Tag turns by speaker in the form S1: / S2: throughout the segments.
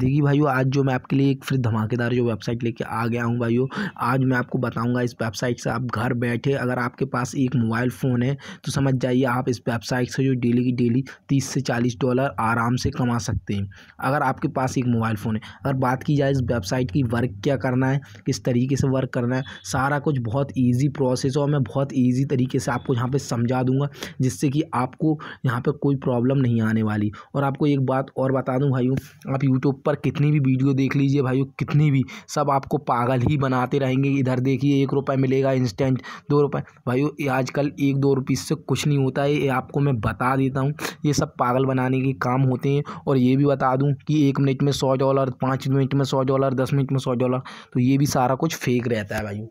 S1: देखिए भाइयों आज जो मैं आपके लिए एक फिर धमाकेदार जो वेबसाइट लेके आ गया हूँ भाइयों आज मैं आपको बताऊँगा इस वेबसाइट से आप घर बैठे अगर आपके पास एक मोबाइल फ़ोन है तो समझ जाइए आप इस वेबसाइट से जो डेली की डेली तीस से चालीस डॉलर आराम से कमा सकते हैं अगर आपके पास एक मोबाइल फ़ोन है अगर बात की जाए इस वेबसाइट की वर्क क्या करना है किस तरीके से वर्क करना है सारा कुछ बहुत ईजी प्रोसेस और मैं बहुत ईजी तरीके से आपको यहाँ पर समझा दूँगा जिससे कि आपको यहाँ पर कोई प्रॉब्लम नहीं आने वाली और आपको एक बात और बता दूँ भाइयों आप यूट्यूब पर कितनी भी वीडियो देख लीजिए भाइयों कितनी भी सब आपको पागल ही बनाते रहेंगे इधर देखिए एक रुपये मिलेगा इंस्टेंट दो रुपये भाइयों आजकल एक दो रुपये से कुछ नहीं होता है ये आपको मैं बता देता हूँ ये सब पागल बनाने के काम होते हैं और ये भी बता दूँ कि एक मिनट में सौ डॉलर पाँच मिनट में सौ डॉलर दस मिनट में सौ डॉलर तो ये भी सारा कुछ फेक रहता है भाई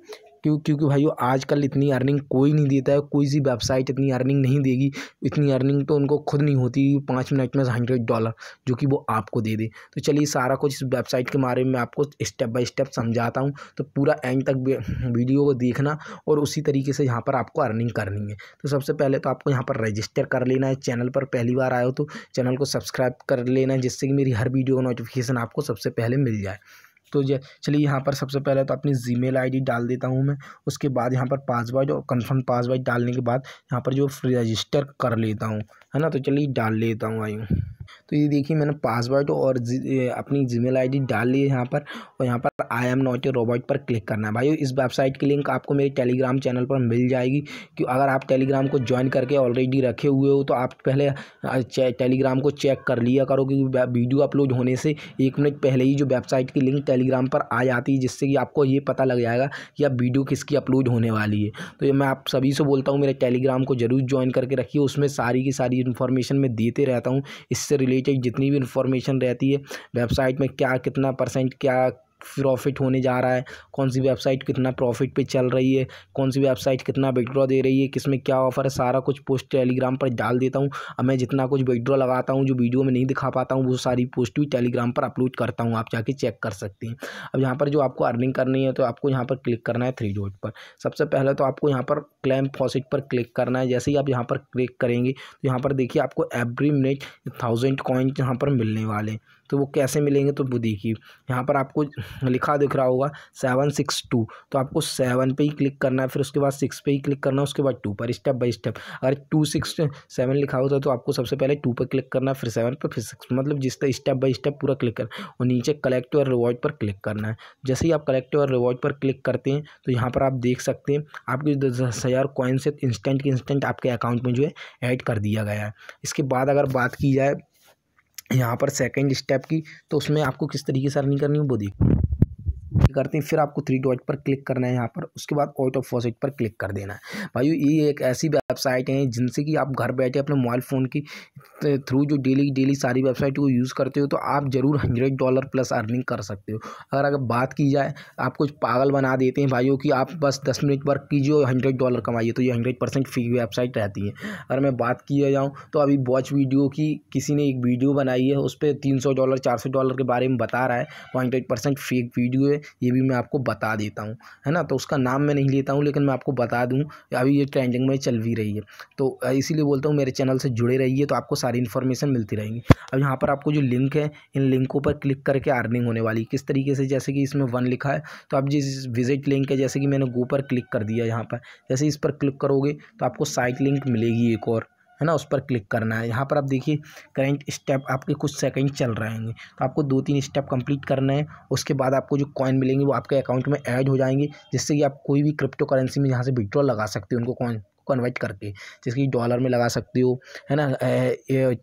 S1: क्यों क्योंकि भाइयों आजकल इतनी अर्निंग कोई नहीं देता है कोई सी वेबसाइट इतनी अर्निंग नहीं देगी इतनी अर्निंग तो उनको खुद नहीं होती पाँच मिनट में हंड्रेड डॉलर जो कि वो आपको दे दे तो चलिए सारा कुछ इस वेबसाइट के बारे में आपको स्टेप बाय स्टेप समझाता हूँ तो पूरा एंड तक वीडियो को देखना और उसी तरीके से यहाँ पर आपको अर्निंग करनी है तो सबसे पहले तो आपको यहाँ पर रजिस्टर कर लेना है चैनल पर पहली बार आए हो तो चैनल को सब्सक्राइब कर लेना है जिससे कि मेरी हर वीडियो का नोटिफिकेशन आपको सबसे पहले मिल जाए तो चलिए यहाँ पर सबसे पहले तो अपनी जी मेल डाल देता हूँ मैं उसके बाद यहाँ पर पासवर्ड और कन्फर्म पासवर्ड डालने के बाद यहाँ पर जो रजिस्टर कर लेता हूँ है ना तो चलिए डाल लेता हूँ आई तो ये देखिए मैंने पासवर्ड और अपनी जी मेल डाल ली है यहाँ पर और यहाँ पर I am not a robot पर क्लिक करना है भाई इस वेबसाइट की लिंक आपको मेरे टेलीग्राम चैनल पर मिल जाएगी कि अगर आप टेलीग्राम को ज्वाइन करके ऑलरेडी रखे हुए हो तो आप पहले टेलीग्राम को चेक कर लिया करो क्योंकि वीडियो अपलोड होने से एक मिनट पहले ही जो वेबसाइट की लिंक टेलीग्राम पर आ जाती है जिससे कि आपको ये पता लग जाएगा कि अब वीडियो किसकी अपलोड होने वाली है तो ये मैं आप सभी से बोलता हूँ मेरे टेलीग्राम को जरूर ज्वाइन करके रखिए उसमें सारी की सारी इन्फॉर्मेशन मैं देते रहता हूँ इससे रिलेटेड रिलेटेड जितनी भी इन्फॉर्मेशन रहती है वेबसाइट में क्या कितना परसेंट क्या प्रॉफिट होने जा रहा है कौन सी वेबसाइट कितना प्रॉफिट पे चल रही है कौन सी वेबसाइट कितना विड्रॉ दे रही है किस में क्या ऑफर है सारा कुछ पोस्ट टेलीग्राम पर डाल देता हूँ अब मैं जितना कुछ विड्रॉ लगाता हूँ जो वीडियो में नहीं दिखा पाता हूँ वो सारी पोस्ट भी टेलीग्राम पर अपलोड करता हूँ आप जाके चेक कर सकते हैं अब यहाँ पर जो आपको अर्निंग करनी है तो आपको यहाँ पर क्लिक करना है थ्री डॉट पर सबसे पहले तो आपको यहाँ पर क्लैम फॉसिट पर क्लिक करना है जैसे ही आप यहाँ पर क्लिक करेंगे तो यहाँ पर देखिए आपको एवरी मिनट थाउजेंड कॉइन यहाँ पर मिलने वाले हैं तो वो कैसे मिलेंगे तो वो देखिए यहाँ पर आपको लिखा दिख रहा होगा सेवन सिक्स टू तो आपको सेवन पे ही क्लिक करना है फिर उसके बाद सिक्स पे ही क्लिक करना है उसके बाद टू पर स्टेप बाई स्टेप अगर टू सिक्स सेवन लिखा होता है तो आपको सबसे पहले टू पर क्लिक करना है फिर सेवन पर फिर सिक्स मतलब जिस तरह स्टेप बाई स्टेप पूरा क्लिक करना और नीचे कलेक्ट और रिवॉर्ड पर क्लिक करना है जैसे ही आप कलेक्ट और रिवॉर्ड पर क्लिक करते हैं तो यहाँ पर आप देख सकते हैं आपके दस हज़ार कॉइन से इंस्टेंट इंस्टेंट आपके अकाउंट में जो है ऐड कर दिया गया है इसके बाद अगर बात की जाए यहाँ पर सेकंड स्टेप की तो उसमें आपको किस तरीके से अर्निंग करनी है वो देखो करते हैं फिर आपको थ्री डॉट पर क्लिक करना है यहाँ पर उसके बाद आउट ऑफ फॉसेट पर क्लिक कर देना है भाई ये एक ऐसी वेबसाइट है जिनसे कि आप घर बैठे अपने मोबाइल फ़ोन की थ्रू जो डेली डेली सारी वेबसाइट को यूज़ करते हो तो आप ज़रूर हंड्रेड डॉलर प्लस अर्निंग कर सकते हो अगर अगर बात की जाए आप कुछ पागल बना देते हैं भाइयों की आप बस दस मिनट वर्क कीजिए और हंड्रेड डॉलर कमाइए तो ये हंड्रेड परसेंट फ्री वेबसाइट रहती है अगर मैं बात किया जाऊँ तो अभी वॉच वीडियो की किसी ने एक वीडियो बनाई है उस पर तीन सौ डॉलर चार सौ डॉलर के बारे में बता रहा है वो हंड्रेड परसेंट फेक वीडियो है ये भी मैं आपको बता देता हूँ है ना तो उसका नाम मैं नहीं लेता हूँ लेकिन मैं आपको बता दूँ अभी ये ट्रेंडिंग में चल भी रही है तो इसीलिए बोलता हूँ मेरे चैनल से जुड़े रहिए तो आपको सारी इन्फॉर्मेशन मिलती रहेंगी अब यहाँ पर आपको जो लिंक है इन लिंकों पर क्लिक करके अर्निंग होने वाली किस तरीके से जैसे कि इसमें वन लिखा है तो आप जिस विजिट लिंक है जैसे कि मैंने गो पर क्लिक कर दिया यहाँ पर जैसे इस पर क्लिक करोगे तो आपको साइट लिंक मिलेगी एक और है ना उस पर क्लिक करना है यहाँ पर आप देखिए करेंट स्टेप आपके कुछ सेकेंड चल रहे होंगे तो आपको दो तीन स्टेप कंप्लीट करना है उसके बाद आपको जो कॉइन मिलेंगे वो आपके अकाउंट में ऐड हो जाएंगे जिससे कि आप कोई भी क्रिप्टो करेंसी में यहाँ से विड्रॉ लगा सकते हो उनको कॉइन कन्वर्ट करके जैसे कि डॉलर में लगा सकते हो है ना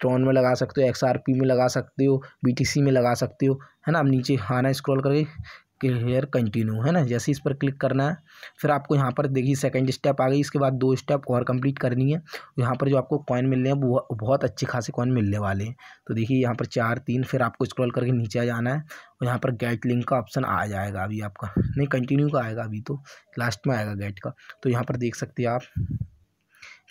S1: ट्रॉन में लगा सकते हो एक्सआरपी में लगा सकते हो बीटीसी में लगा सकते हो है ना आप नीचे आना स्क्रॉल करके हेयर कंटिन्यू है ना जैसे इस पर क्लिक करना है फिर आपको यहाँ पर देखिए सेकंड स्टेप आ गई इसके बाद दो स्टेप और कंप्लीट करनी है यहाँ पर जो आपको कॉइन मिलने हैं वो बहुत अच्छे खासे कॉइन मिलने वाले हैं तो देखिए यहाँ पर चार तीन फिर आपको स्क्रॉल करके नीचे आ जाना है और यहाँ पर गेट लिंक का ऑप्शन आ जाएगा अभी आपका नहीं कंटिन्यू का आएगा अभी तो लास्ट में आएगा गेट का तो यहाँ पर देख सकते हैं आप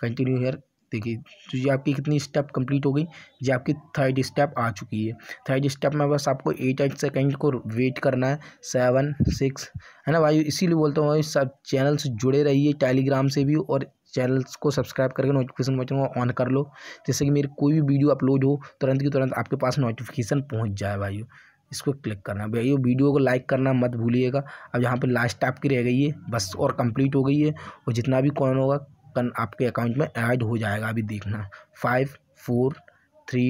S1: कंटिन्यू हेयर देखिए तो ये आपकी कितनी स्टेप कंप्लीट हो गई ये आपकी थर्ड स्टेप आ चुकी है थर्ड स्टेप में बस आपको एट एट सेकेंड को वेट करना है सेवन सिक्स है ना भाई इसीलिए बोलता हूँ भाई सब चैनल से जुड़े रहिए टेलीग्राम से भी और चैनल्स को सब्सक्राइब करके नोटिफिकेशन बटन को ऑन कर लो जैसे कि मेरी कोई भी वीडियो अपलोड हो तुरंत की तुरंत आपके पास नोटिफिकेशन पहुँच जाए भाई इसको क्लिक करना भैया वीडियो को लाइक करना मत भूलिएगा अब यहाँ पे लास्ट की रह गई है बस और कंप्लीट हो गई है और जितना भी कॉइन होगा कन आपके अकाउंट में ऐड हो जाएगा अभी देखना फाइव फोर थ्री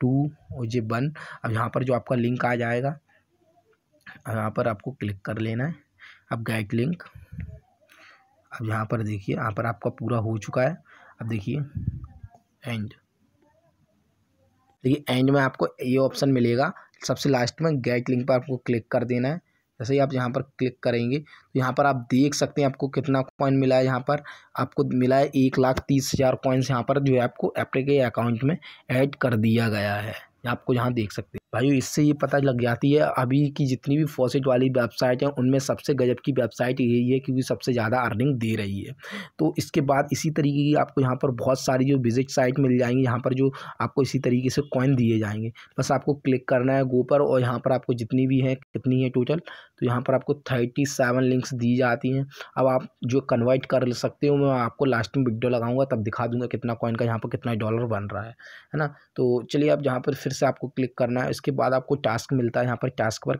S1: टू और जे वन अब यहाँ पर जो आपका लिंक आ जाएगा यहाँ पर आपको क्लिक कर लेना है अब गेट लिंक अब यहाँ पर देखिए यहाँ पर आपका पूरा हो चुका है अब देखिए एंड देखिए एंड में आपको ये ऑप्शन मिलेगा सबसे लास्ट में गेट लिंक पर आपको क्लिक कर देना है जैसे ही आप यहाँ पर क्लिक करेंगे तो यहाँ पर आप देख सकते हैं आपको कितना कॉइन मिला है यहाँ पर आपको मिला है एक लाख तीस हज़ार कॉइन्स यहाँ पर जो है आपको एप्टे के अकाउंट में ऐड कर दिया गया है आपको यहाँ देख सकते हैं भाई इससे ये पता लग जाती है अभी की जितनी भी फॉसिट वाली वेबसाइट है उनमें सबसे गजब की वेबसाइट यही है क्योंकि सबसे ज़्यादा अर्निंग दे रही है तो इसके बाद इसी तरीके की आपको यहाँ पर बहुत सारी जो विजिट साइट मिल जाएंगी यहाँ पर जो आपको इसी तरीके से कॉइन दिए जाएंगे बस आपको क्लिक करना है गो पर और यहाँ पर आपको जितनी भी है कितनी है टोटल तो यहाँ पर आपको थर्टी सेवन लिंक्स दी जाती हैं अब आप जो कन्वर्ट कर सकते हो मैं आपको लास्ट में वीडियो लगाऊंगा तब दिखा दूंगा कितना कॉइन का यहाँ पर कितना डॉलर बन रहा है है ना तो चलिए अब यहाँ पर फिर से आपको क्लिक करना है इसके बाद आपको टास्क मिलता है यहाँ पर टास्क पर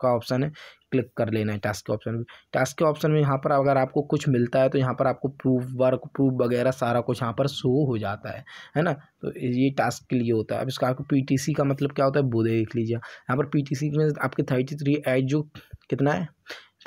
S1: का ऑप्शन है क्लिक कर लेना है टास्क के ऑप्शन में टास्क के ऑप्शन में यहाँ पर अगर आपको कुछ मिलता है तो यहाँ पर आपको प्रूफ वर्क प्रूफ वगैरह सारा कुछ यहाँ पर शो हो जाता है है ना तो ये टास्क के लिए होता है अब इसका आपको पी का मतलब क्या होता है वो देख लीजिए यहाँ पर पी में आपके थर्टी थ्री एज जो कितना है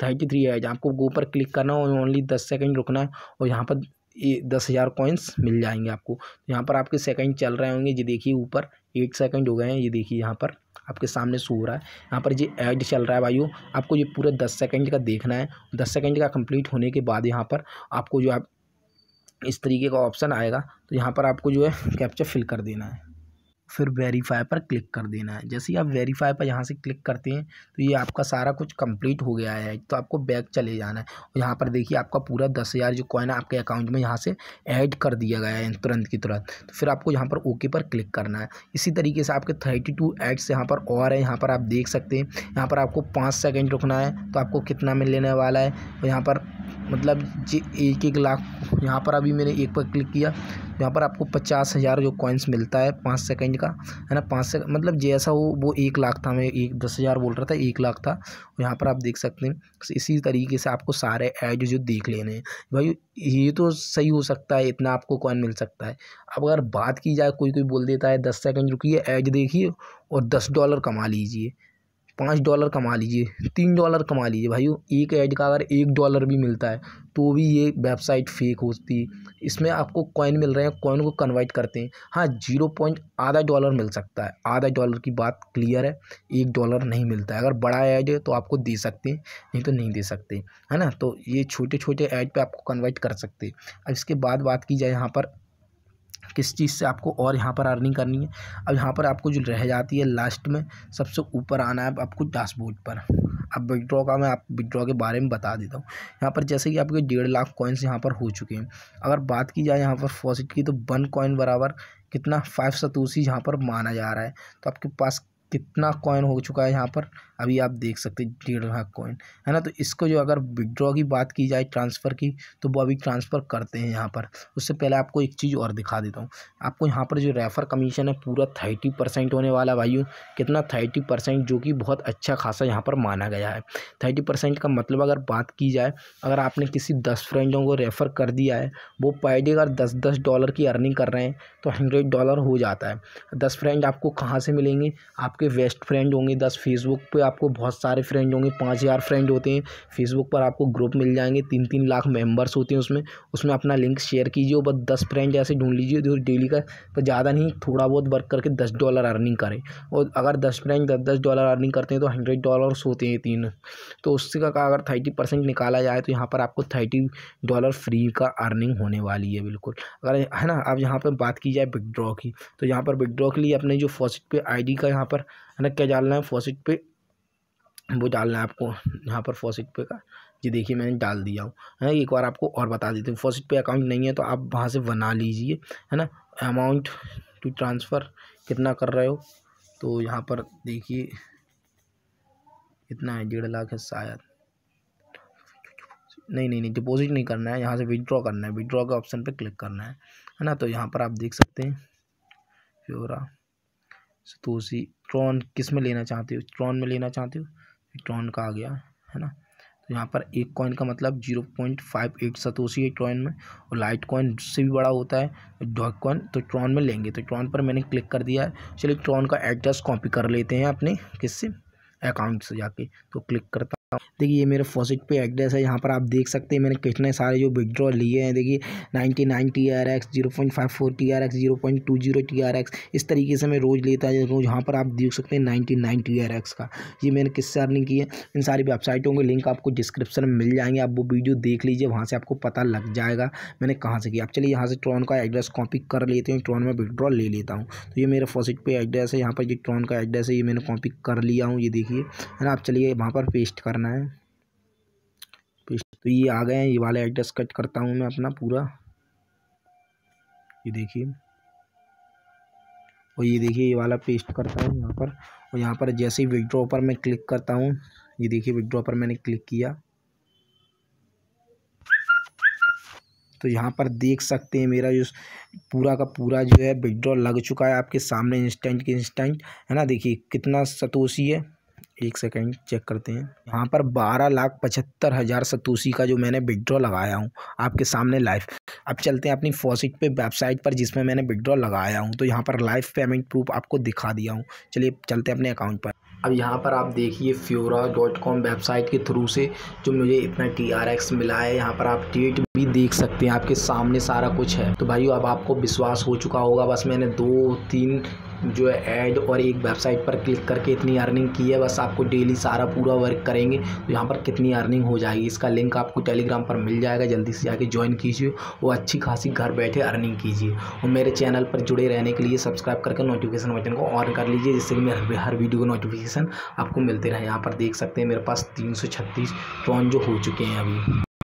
S1: थर्टी थ्री एज आपको गो पर क्लिक करना है और ओनली दस सेकेंड रुकना है और यहाँ पर ये दस हज़ार कॉइन्स मिल जाएंगे आपको तो यहाँ पर आपके सेकंड चल रहे होंगे ये देखिए ऊपर एक सेकंड हो गए हैं ये देखिए यहाँ पर आपके सामने शो हो रहा है यहाँ पर ये ऐड चल रहा है भाइयों आपको ये पूरा दस सेकंड का देखना है दस सेकंड का कंप्लीट होने के बाद यहाँ पर आपको जो आप इस तरीके का ऑप्शन आएगा तो यहाँ पर आपको जो है कैप्चर फिल कर देना है फिर वेरीफाई पर क्लिक कर देना है जैसे ही आप वेरीफाई पर यहाँ से क्लिक करते हैं तो ये आपका सारा कुछ कंप्लीट हो गया है तो आपको बैक चले जाना है और यहाँ पर देखिए आपका पूरा दस हज़ार जो कॉइन है आपके अकाउंट में यहाँ से ऐड कर दिया गया है तुरंत की तुरंत तो फिर आपको यहाँ पर ओके पर क्लिक करना है इसी तरीके से आपके थर्टी टू एड्स यहाँ पर और है यहाँ पर आप देख सकते हैं यहाँ पर आपको पाँच सेकेंड रुकना है तो आपको कितना में लेने वाला है और यहाँ पर मतलब जी एक एक लाख यहाँ पर अभी मैंने एक पर क्लिक किया यहाँ पर आपको पचास हज़ार जो कॉइन्स मिलता है पाँच सेकेंड रेंज का है ना पाँच से मतलब जैसा हो वो एक लाख था मैं एक दस हज़ार बोल रहा था एक लाख था यहाँ पर आप देख सकते हैं इसी तरीके से आपको सारे ऐड जो देख लेने हैं भाई ये तो सही हो सकता है इतना आपको कॉइन मिल सकता है अब अगर बात की जाए कोई कोई बोल देता है दस सेकेंड रुकी ऐड देखिए और दस डॉलर कमा लीजिए पाँच डॉलर कमा लीजिए तीन डॉलर कमा लीजिए भाई एक ऐड का अगर एक डॉलर भी मिलता है तो भी ये वेबसाइट फेक होती है इसमें आपको कॉइन मिल रहे हैं कॉइन को कन्वर्ट करते हैं हाँ जीरो पॉइंट आधा डॉलर मिल सकता है आधा डॉलर की बात क्लियर है एक डॉलर नहीं मिलता है अगर बड़ा ऐड है तो आपको दे सकते हैं नहीं तो नहीं दे सकते है ना तो ये छोटे छोटे ऐड पर आपको कन्वर्ट कर सकते अब इसके बाद बात की जाए यहाँ पर किस चीज़ से आपको और यहाँ पर अर्निंग करनी है अब यहाँ पर आपको जो रह जाती है लास्ट में सबसे ऊपर आना है आपको डैशबोर्ड पर अब विड्रॉ का मैं आप विड्रॉ के बारे में बता देता हूँ यहाँ पर जैसे कि आपके डेढ़ लाख कॉइन्स यहाँ पर हो चुके हैं अगर बात की जाए यहाँ पर फॉसिट की तो वन कॉइन बराबर कितना फाइव सतूसी यहाँ पर माना जा रहा है तो आपके पास कितना कॉइन हो चुका है यहाँ पर अभी आप देख सकते हैं डेढ़ लाख कॉइन है ना तो इसको जो अगर विड्रॉ की बात की जाए ट्रांसफ़र की तो वो अभी ट्रांसफ़र करते हैं यहाँ पर उससे पहले आपको एक चीज़ और दिखा देता हूँ आपको यहाँ पर जो रेफ़र कमीशन है पूरा थर्टी परसेंट होने वाला भाई कितना थर्टी परसेंट जो कि बहुत अच्छा खासा यहाँ पर माना गया है थर्टी परसेंट का मतलब अगर बात की जाए अगर आपने किसी दस फ्रेंडों को रेफ़र कर दिया है वो पर डे अगर दस दस डॉलर की अर्निंग कर रहे हैं तो हंड्रेड डॉलर हो जाता है दस फ्रेंड आपको कहाँ से मिलेंगे आपके आपके बेस्ट फ्रेंड होंगे दस फेसबुक पे आपको बहुत सारे फ्रेंड होंगे पाँच हज़ार फ्रेंड होते हैं फेसबुक पर आपको ग्रुप मिल जाएंगे तीन तीन लाख मेंबर्स होते हैं उसमें उसमें अपना लिंक शेयर कीजिए बस दस फ्रेंड ऐसे ढूंढ लीजिए जो डेली का तो ज़्यादा नहीं थोड़ा बहुत वर्क करके दस डॉलर अर्निंग करें और अगर दस फ्रेंड दस दस डॉलर अर्निंग करते हैं तो हंड्रेड डॉलर होते हैं तीन तो उससे का अगर थर्टी परसेंट निकाला जाए तो यहाँ पर आपको थर्टी डॉलर फ्री का अर्निंग होने वाली है बिल्कुल अगर है ना अब यहाँ पर बात की जाए विदड्रॉ की तो यहाँ पर विदड्रॉ के लिए अपने जो फॉसिट पे आईडी का यहाँ पर है ना क्या डालना है फॉसिट पे वो डालना है आपको यहाँ पर फॉसिट पे का जी देखिए मैंने डाल दिया हूँ है एक बार आपको और बता देते हैं फॉसिट पे अकाउंट नहीं है तो आप वहाँ से बना लीजिए है ना अमाउंट टू ट्रांसफ़र कितना कर रहे हो तो यहाँ पर देखिए कितना है डेढ़ लाख है शायद नहीं नहीं नहीं डिपॉजिट नहीं करना है यहाँ से विदड्रॉ करना है विदड्रॉ के ऑप्शन पर क्लिक करना है है ना तो यहाँ पर आप देख सकते हैं फ्योरा तो उसी ट्रॉन किस में लेना चाहते हो ट्रॉन में लेना चाहते हो ट्रॉन का आ गया है ना तो यहाँ पर एक कॉइन का मतलब zero point five eight satoshi है ट्रॉन में और लाइट कॉइन से भी बड़ा होता है डॉक कॉइन तो ट्रॉन में लेंगे तो ट्रॉन पर मैंने क्लिक कर दिया है चलिए ट्रॉन का एड्रेस कॉपी कर लेते हैं अपने किससे अकाउंट से जाके तो क्लिक करता देखिए ये मेरे फॉसिट पे एड्रेस है यहाँ पर आप देख सकते हैं मैंने कितने सारे जो विड्रॉ लिए हैं देखिए nine T R X zero point five four T R X zero point two zero T R X इस तरीके से मैं रोज़ लेता हूँ यहाँ पर आप देख सकते हैं नाइन टी आर एक्स का ये मैंने किससे अर्निंग की है इन सारी वेबसाइटों के लिंक आपको डिस्क्रिप्शन में मिल जाएंगे आप वो वीडियो देख लीजिए वहाँ से आपको पता लग जाएगा मैंने कहाँ से किया आप चलिए यहाँ से ट्रॉन का एड्रेस कॉपी कर लेते हैं ट्रॉन में विड्रॉ ले लेता हूँ तो ये मेरे फॉसिट पे एड्रेस है यहाँ पर ये ट्रॉन का एड्रेस है ये मैंने कॉपी कर लिया हूँ ये देखिए है ना आप चलिए वहाँ पर पेस्ट कर करना है तो ये आ गए हैं ये वाला एड्रेस कट करता हूँ मैं अपना पूरा ये देखिए और ये देखिए ये वाला पेस्ट करता हूँ यहाँ पर और यहाँ पर जैसे ही विड्रॉ पर मैं क्लिक करता हूँ ये देखिए विड्रॉ पर मैंने क्लिक किया तो यहाँ पर देख सकते हैं मेरा जो पूरा का पूरा जो है विड्रॉ लग चुका है आपके सामने इंस्टेंट के इंस्टेंट है ना देखिए कितना सतोषी है एक सेकेंड चेक करते हैं यहाँ पर बारह लाख पचहत्तर हज़ार सतूसी का जो मैंने विड्रॉ लगाया हूँ आपके सामने लाइव अब चलते हैं अपनी फॉसिट पे वेबसाइट पर जिसमें मैंने विड्रॉ लगाया हूँ तो यहाँ पर लाइव पेमेंट प्रूफ आपको दिखा दिया हूँ चलिए चलते हैं अपने अकाउंट पर अब यहाँ पर आप देखिए फ्योरा डॉट कॉम वेबसाइट के थ्रू से जो मुझे इतना टी आर एक्स मिला है यहाँ पर आप डेट भी देख सकते हैं आपके सामने सारा कुछ है तो भाई अब आपको विश्वास हो चुका होगा बस मैंने दो तीन जो है ऐड और एक वेबसाइट पर क्लिक करके इतनी अर्निंग की है बस आपको डेली सारा पूरा वर्क करेंगे तो यहाँ पर कितनी अर्निंग हो जाएगी इसका लिंक आपको टेलीग्राम पर मिल जाएगा जल्दी से जाके ज्वाइन कीजिए और अच्छी खासी घर बैठे अर्निंग कीजिए और मेरे चैनल पर जुड़े रहने के लिए सब्सक्राइब करके नोटिफिकेशन बटन को ऑन कर लीजिए जिससे कि मेरे हर वीडियो का नोटिफिकेशन आपको मिलते रहे यहाँ पर देख सकते हैं मेरे पास तीन सौ छत्तीस जो हो चुके हैं अभी